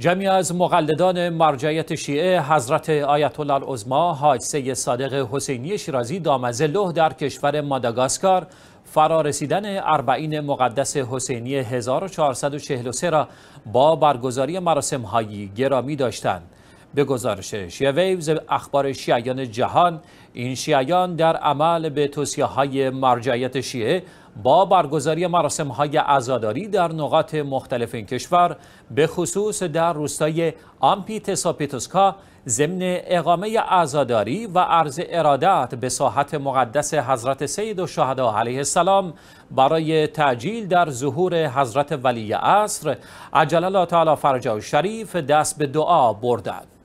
جمعی از مقلدان مرجعیت شیعه حضرت آیت الله العظما حاج سید صادق حسینی شیرازی دامزله در کشور ماداگاسکار فرا رسیدن اربعین مقدس حسینی 1443 را با برگزاری مراسم هایی گرامی داشتند به گزارش شیعه ویوز اخبار شیعیان جهان این شیعیان در عمل به توصیه های مرجعیت شیعه با برگزاری مراسم های عزاداری در نقاط مختلف این کشور به خصوص در روستای آمپی تساپیتوسکا ضمن اقامه عزاداری و عرض ارادت به ساحت مقدس حضرت سید و شهدا علیه السلام برای تعجیل در ظهور حضرت ولی عصر عجل الله تعالی فرجه و شریف دست به دعا بردند.